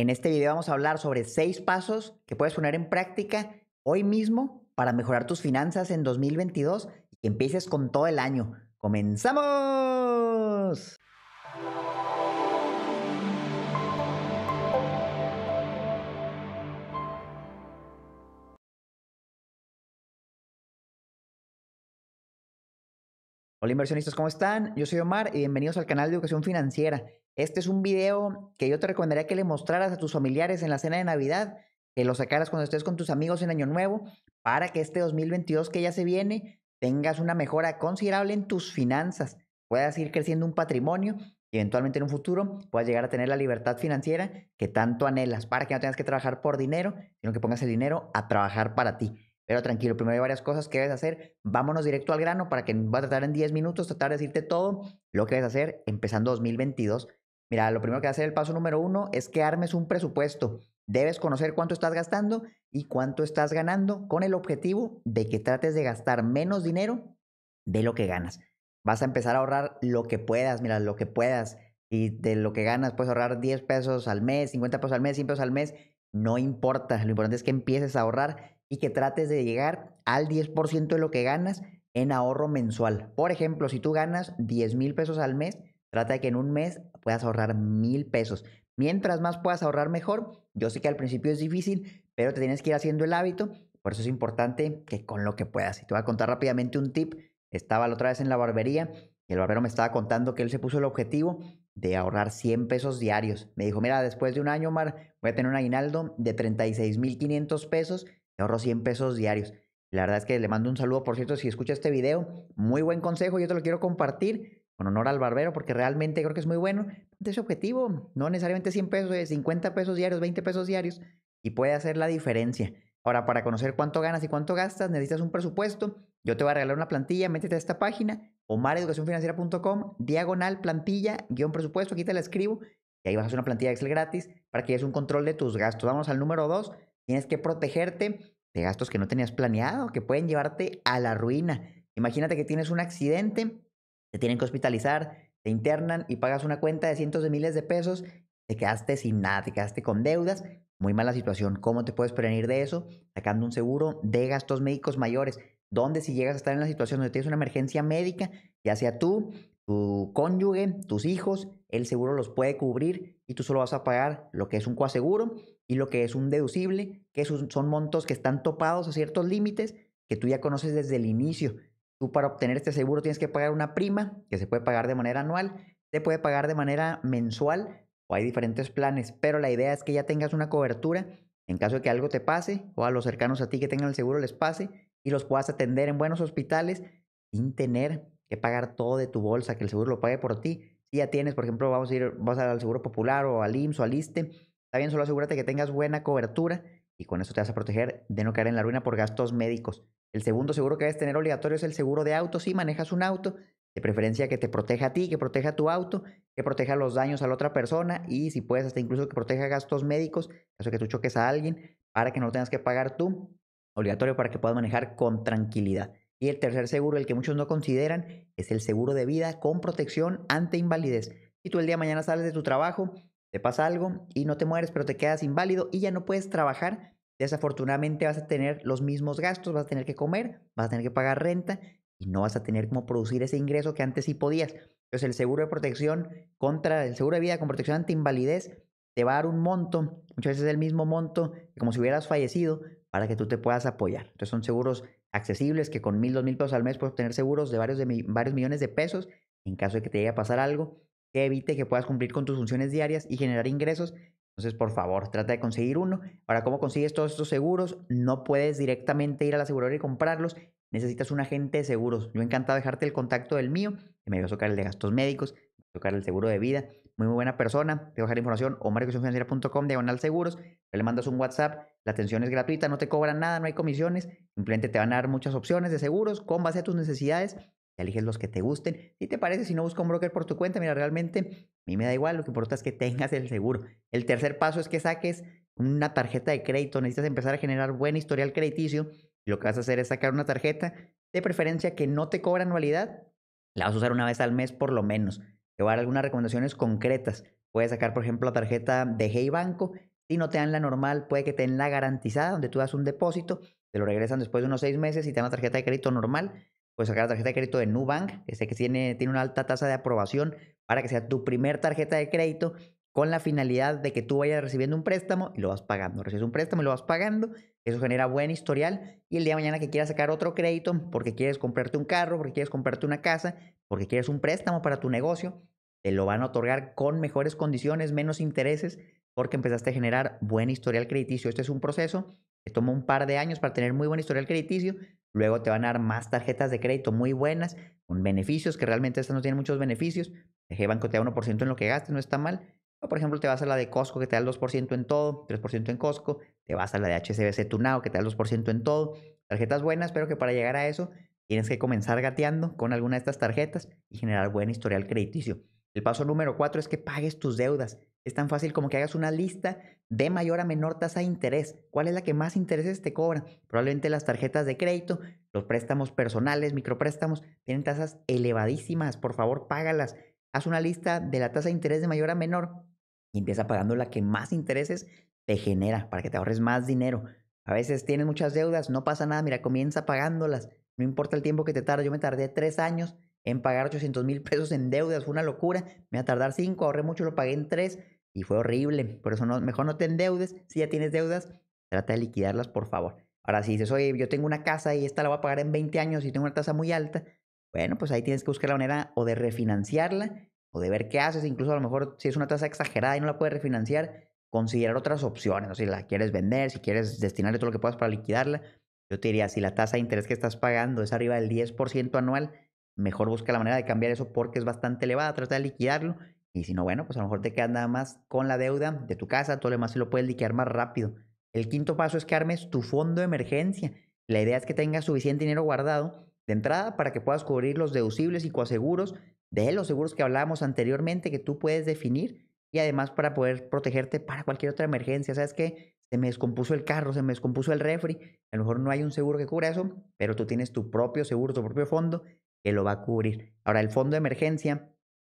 En este video vamos a hablar sobre seis pasos que puedes poner en práctica hoy mismo para mejorar tus finanzas en 2022 y que empieces con todo el año. ¡Comenzamos! Hola inversionistas, ¿cómo están? Yo soy Omar y bienvenidos al canal de Educación Financiera. Este es un video que yo te recomendaría que le mostraras a tus familiares en la cena de Navidad, que lo sacaras cuando estés con tus amigos en Año Nuevo, para que este 2022 que ya se viene tengas una mejora considerable en tus finanzas, puedas ir creciendo un patrimonio y eventualmente en un futuro puedas llegar a tener la libertad financiera que tanto anhelas, para que no tengas que trabajar por dinero, sino que pongas el dinero a trabajar para ti. Pero tranquilo, primero hay varias cosas que debes hacer. Vámonos directo al grano para que va a tratar en 10 minutos, tratar de decirte todo lo que debes hacer empezando 2022 Mira, lo primero que hacer el paso número uno es que armes un presupuesto. Debes conocer cuánto estás gastando y cuánto estás ganando con el objetivo de que trates de gastar menos dinero de lo que ganas. Vas a empezar a ahorrar lo que puedas, mira, lo que puedas. Y de lo que ganas puedes ahorrar 10 pesos al mes, 50 pesos al mes, 100 pesos al mes. No importa, lo importante es que empieces a ahorrar y que trates de llegar al 10% de lo que ganas en ahorro mensual. Por ejemplo, si tú ganas 10 mil pesos al mes, trata de que en un mes puedas ahorrar mil pesos. Mientras más puedas ahorrar mejor, yo sé que al principio es difícil, pero te tienes que ir haciendo el hábito, por eso es importante que con lo que puedas. Y te voy a contar rápidamente un tip. Estaba la otra vez en la barbería y el barbero me estaba contando que él se puso el objetivo de ahorrar 100 pesos diarios. Me dijo, mira, después de un año, Omar, voy a tener un aguinaldo de 36.500 pesos, ...y ahorro 100 pesos diarios. La verdad es que le mando un saludo, por cierto, si escucha este video, muy buen consejo, yo te lo quiero compartir con honor al barbero, porque realmente creo que es muy bueno. De ese objetivo, no necesariamente 100 pesos, 50 eh, pesos diarios, 20 pesos diarios, y puede hacer la diferencia. Ahora, para conocer cuánto ganas y cuánto gastas, necesitas un presupuesto. Yo te voy a regalar una plantilla, métete a esta página, omareducacionfinanciera.com, diagonal, plantilla, guión presupuesto, aquí te la escribo, y ahí vas a hacer una plantilla de Excel gratis para que es un control de tus gastos. Vamos al número dos. tienes que protegerte de gastos que no tenías planeado, que pueden llevarte a la ruina. Imagínate que tienes un accidente te tienen que hospitalizar, te internan y pagas una cuenta de cientos de miles de pesos, te quedaste sin nada, te quedaste con deudas. Muy mala situación. ¿Cómo te puedes prevenir de eso? Sacando un seguro de gastos médicos mayores, donde si llegas a estar en la situación donde tienes una emergencia médica, ya sea tú, tu cónyuge, tus hijos, el seguro los puede cubrir y tú solo vas a pagar lo que es un coaseguro y lo que es un deducible, que son montos que están topados a ciertos límites que tú ya conoces desde el inicio. Tú para obtener este seguro tienes que pagar una prima que se puede pagar de manera anual, se puede pagar de manera mensual o hay diferentes planes, pero la idea es que ya tengas una cobertura en caso de que algo te pase o a los cercanos a ti que tengan el seguro les pase y los puedas atender en buenos hospitales sin tener que pagar todo de tu bolsa, que el seguro lo pague por ti. Si ya tienes, por ejemplo, vamos a ir vas al Seguro Popular o al IMSS o al ISTE, está bien, solo asegúrate que tengas buena cobertura y con eso te vas a proteger de no caer en la ruina por gastos médicos. El segundo seguro que debes tener obligatorio es el seguro de auto. Si manejas un auto, de preferencia que te proteja a ti, que proteja tu auto, que proteja los daños a la otra persona y si puedes hasta incluso que proteja gastos médicos, caso que tú choques a alguien, para que no lo tengas que pagar tú, obligatorio para que puedas manejar con tranquilidad. Y el tercer seguro, el que muchos no consideran, es el seguro de vida con protección ante invalidez. Si tú el día de mañana sales de tu trabajo te pasa algo y no te mueres, pero te quedas inválido y ya no puedes trabajar, desafortunadamente vas a tener los mismos gastos, vas a tener que comer, vas a tener que pagar renta y no vas a tener cómo producir ese ingreso que antes sí podías. Entonces el seguro de protección contra el seguro de vida con protección ante invalidez te va a dar un monto, muchas veces el mismo monto, como si hubieras fallecido, para que tú te puedas apoyar. Entonces son seguros accesibles que con mil, dos mil pesos al mes puedes tener seguros de varios, de varios millones de pesos en caso de que te llegue a pasar algo que evite que puedas cumplir con tus funciones diarias y generar ingresos. Entonces, por favor, trata de conseguir uno. Ahora, ¿cómo consigues todos estos seguros? No puedes directamente ir a la aseguradora y comprarlos. Necesitas un agente de seguros. Yo encantado dejarte el contacto del mío, que me voy a tocar el de gastos médicos, me a tocar el seguro de vida. Muy, muy buena persona. Te voy a dejar la información de diagonal seguros. Le mandas un WhatsApp. La atención es gratuita, no te cobran nada, no hay comisiones. Simplemente te van a dar muchas opciones de seguros con base a tus necesidades eliges los que te gusten. Si te parece, si no busca un broker por tu cuenta, mira, realmente a mí me da igual, lo que importa es que tengas el seguro. El tercer paso es que saques una tarjeta de crédito. Necesitas empezar a generar buen historial crediticio. Lo que vas a hacer es sacar una tarjeta, de preferencia que no te cobra anualidad. La vas a usar una vez al mes por lo menos. Te voy a dar algunas recomendaciones concretas. Puedes sacar, por ejemplo, la tarjeta de Hey Banco. Si no te dan la normal, puede que te den la garantizada, donde tú das un depósito, te lo regresan después de unos seis meses y te dan la tarjeta de crédito normal pues sacar la tarjeta de crédito de Nubank, que este, que tiene, tiene una alta tasa de aprobación para que sea tu primer tarjeta de crédito con la finalidad de que tú vayas recibiendo un préstamo y lo vas pagando. Recibes un préstamo y lo vas pagando, eso genera buen historial y el día de mañana que quieras sacar otro crédito porque quieres comprarte un carro, porque quieres comprarte una casa, porque quieres un préstamo para tu negocio, te lo van a otorgar con mejores condiciones, menos intereses porque empezaste a generar buen historial crediticio. Este es un proceso que toma un par de años para tener muy buen historial crediticio. Luego te van a dar más tarjetas de crédito muy buenas, con beneficios, que realmente estas no tienen muchos beneficios. Deje Banco te da 1% en lo que gastes, no está mal. O por ejemplo, te vas a la de Costco, que te da el 2% en todo, 3% en Costco. Te vas a la de HSBC Tunao, que te da el 2% en todo. Tarjetas buenas, pero que para llegar a eso tienes que comenzar gateando con alguna de estas tarjetas y generar buen historial crediticio. El paso número cuatro es que pagues tus deudas. Es tan fácil como que hagas una lista de mayor a menor tasa de interés. ¿Cuál es la que más intereses te cobra? Probablemente las tarjetas de crédito, los préstamos personales, micropréstamos, tienen tasas elevadísimas. Por favor, págalas. Haz una lista de la tasa de interés de mayor a menor y empieza pagando la que más intereses te genera para que te ahorres más dinero. A veces tienes muchas deudas, no pasa nada, mira, comienza pagándolas. No importa el tiempo que te tarde, yo me tardé tres años en pagar 800 mil pesos en deudas, fue una locura, me iba a tardar 5, ahorré mucho, lo pagué en 3 y fue horrible, por eso no, mejor no te endeudes, si ya tienes deudas, trata de liquidarlas por favor. Ahora si dices, oye, yo tengo una casa y esta la voy a pagar en 20 años y tengo una tasa muy alta, bueno, pues ahí tienes que buscar la manera o de refinanciarla o de ver qué haces, incluso a lo mejor si es una tasa exagerada y no la puedes refinanciar, considerar otras opciones, o si la quieres vender, si quieres destinarle todo lo que puedas para liquidarla, yo te diría, si la tasa de interés que estás pagando es arriba del 10% anual, mejor busca la manera de cambiar eso porque es bastante elevada, trata de liquidarlo. Y si no, bueno, pues a lo mejor te quedas nada más con la deuda de tu casa, todo lo demás se lo puedes liquidar más rápido. El quinto paso es que armes tu fondo de emergencia. La idea es que tengas suficiente dinero guardado de entrada para que puedas cubrir los deducibles y coaseguros de los seguros que hablábamos anteriormente que tú puedes definir y además para poder protegerte para cualquier otra emergencia. ¿Sabes que Se me descompuso el carro, se me descompuso el refri. A lo mejor no hay un seguro que cubra eso, pero tú tienes tu propio seguro, tu propio fondo que lo va a cubrir. Ahora, el fondo de emergencia,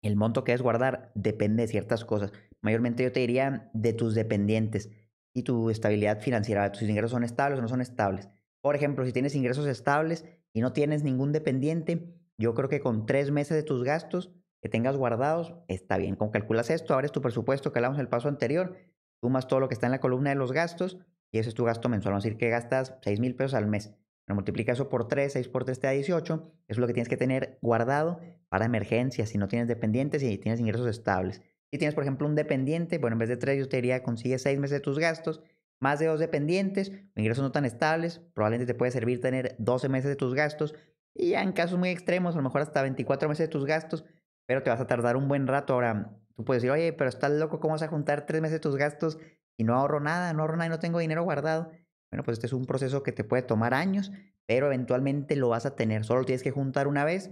el monto que es guardar depende de ciertas cosas. Mayormente yo te diría de tus dependientes y tu estabilidad financiera. ¿Tus ingresos son estables o no son estables? Por ejemplo, si tienes ingresos estables y no tienes ningún dependiente, yo creo que con tres meses de tus gastos que tengas guardados, está bien. ¿Cómo calculas esto, Ahora es tu presupuesto que hablamos en el paso anterior, sumas todo lo que está en la columna de los gastos y ese es tu gasto mensual. Vamos a decir que gastas 6 mil pesos al mes lo multiplica eso por 3, 6 por 3 te da 18. Eso es lo que tienes que tener guardado para emergencias, si no tienes dependientes y tienes ingresos estables. Si tienes, por ejemplo, un dependiente, bueno, en vez de 3 yo te diría consigue 6 meses de tus gastos, más de dos dependientes, ingresos no tan estables, probablemente te puede servir tener 12 meses de tus gastos y ya en casos muy extremos, a lo mejor hasta 24 meses de tus gastos, pero te vas a tardar un buen rato. Ahora, tú puedes decir, oye, pero estás loco, ¿cómo vas a juntar 3 meses de tus gastos y no ahorro nada, no ahorro nada y no tengo dinero guardado? Bueno, pues este es un proceso que te puede tomar años, pero eventualmente lo vas a tener. Solo tienes que juntar una vez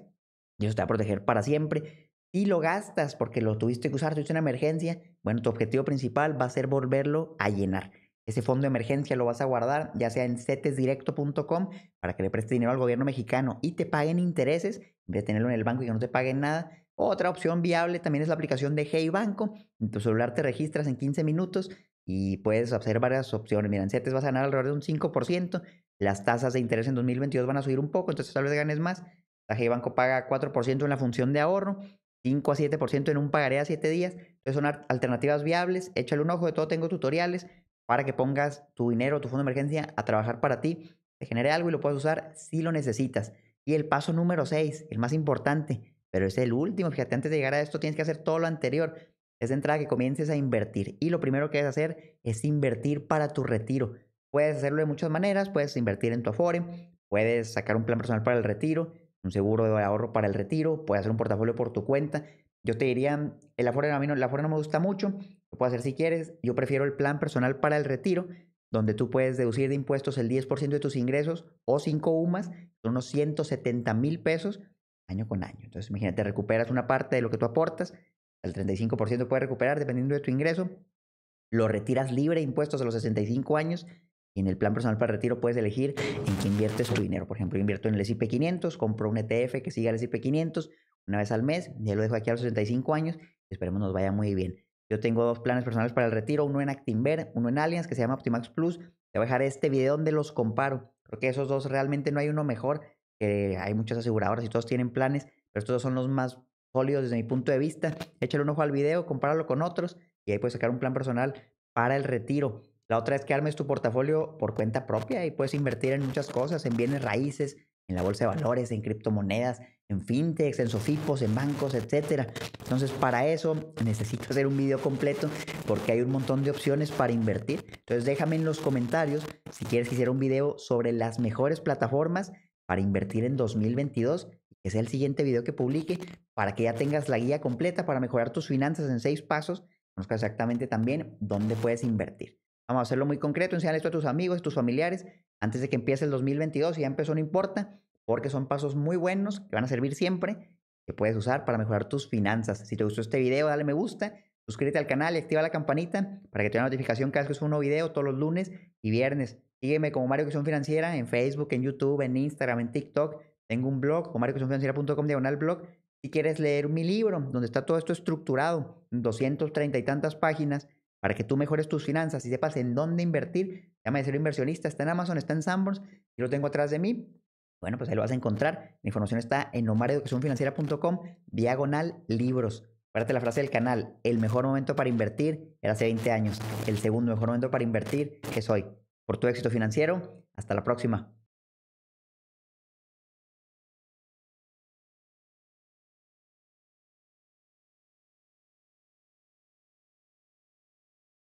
y eso te va a proteger para siempre. Y lo gastas porque lo tuviste que usar, tuviste una emergencia, bueno, tu objetivo principal va a ser volverlo a llenar. Ese fondo de emergencia lo vas a guardar ya sea en cetesdirecto.com para que le preste dinero al gobierno mexicano y te paguen intereses, en vez de tenerlo en el banco y que no te paguen nada. Otra opción viable también es la aplicación de Hey Banco. En tu celular te registras en 15 minutos, y puedes observar varias opciones. Mira, en CETES vas a ganar alrededor de un 5%, las tasas de interés en 2022 van a subir un poco, entonces tal vez ganes más. la g Banco paga 4% en la función de ahorro, 5 a 7% en un pagaré a 7 días. Entonces son alternativas viables. Échale un ojo, de todo tengo tutoriales para que pongas tu dinero, tu fondo de emergencia a trabajar para ti, te genere algo y lo puedas usar si lo necesitas. Y el paso número 6, el más importante, pero es el último, fíjate, antes de llegar a esto tienes que hacer todo lo anterior es de entrada que comiences a invertir. Y lo primero que debes hacer es invertir para tu retiro. Puedes hacerlo de muchas maneras, puedes invertir en tu Afore, puedes sacar un plan personal para el retiro, un seguro de ahorro para el retiro, puedes hacer un portafolio por tu cuenta. Yo te diría, el Afore, no, no me gusta mucho, lo puedes hacer si quieres. Yo prefiero el plan personal para el retiro, donde tú puedes deducir de impuestos el 10% de tus ingresos o 5 UMAS, son unos 170 mil pesos año con año. Entonces, imagínate, recuperas una parte de lo que tú aportas el 35% puede recuperar dependiendo de tu ingreso, lo retiras libre de impuestos a los 65 años y en el plan personal para retiro puedes elegir en qué inviertes tu dinero. Por ejemplo, yo invierto en el S&P 500, compro un ETF que siga el S&P 500 una vez al mes, ya lo dejo aquí a los 65 años esperemos nos vaya muy bien. Yo tengo dos planes personales para el retiro, uno en Actinver, uno en Allianz que se llama Optimax Plus. Te voy a dejar este video donde los comparo, porque esos dos realmente no hay uno mejor, eh, hay muchas aseguradoras y todos tienen planes, pero estos dos son los más desde mi punto de vista. Échale un ojo al video, compáralo con otros y ahí puedes sacar un plan personal para el retiro. La otra es que armes tu portafolio por cuenta propia y puedes invertir en muchas cosas, en bienes raíces, en la bolsa de valores, en criptomonedas, en fintechs, en sofipos, en bancos, etc. Entonces, para eso necesito hacer un video completo porque hay un montón de opciones para invertir. Entonces, déjame en los comentarios si quieres que hiciera un video sobre las mejores plataformas para invertir en 2022, que es el siguiente video que publique, para que ya tengas la guía completa para mejorar tus finanzas en seis pasos, conozcas exactamente también dónde puedes invertir. Vamos a hacerlo muy concreto, enseñar esto a tus amigos, tus familiares, antes de que empiece el 2022, y ya empezó no importa, porque son pasos muy buenos que van a servir siempre, que puedes usar para mejorar tus finanzas. Si te gustó este video, dale me gusta. Suscríbete al canal y activa la campanita para que te dé notificación cada vez que subo un nuevo video todos los lunes y viernes. Sígueme como Mario Cuestión Financiera en Facebook, en YouTube, en Instagram, en TikTok. Tengo un blog, mariocuestionfinanciera.com diagonal blog. Si quieres leer mi libro, donde está todo esto estructurado, 230 y tantas páginas, para que tú mejores tus finanzas y sepas en dónde invertir, llama de ser inversionista, está en Amazon, está en Sanborns, y lo tengo atrás de mí. Bueno, pues ahí lo vas a encontrar. La información está en omareducacionfinanciera.com, diagonal libros. Acuérdate la frase del canal, el mejor momento para invertir era hace 20 años, el segundo mejor momento para invertir es hoy. Por tu éxito financiero, hasta la próxima.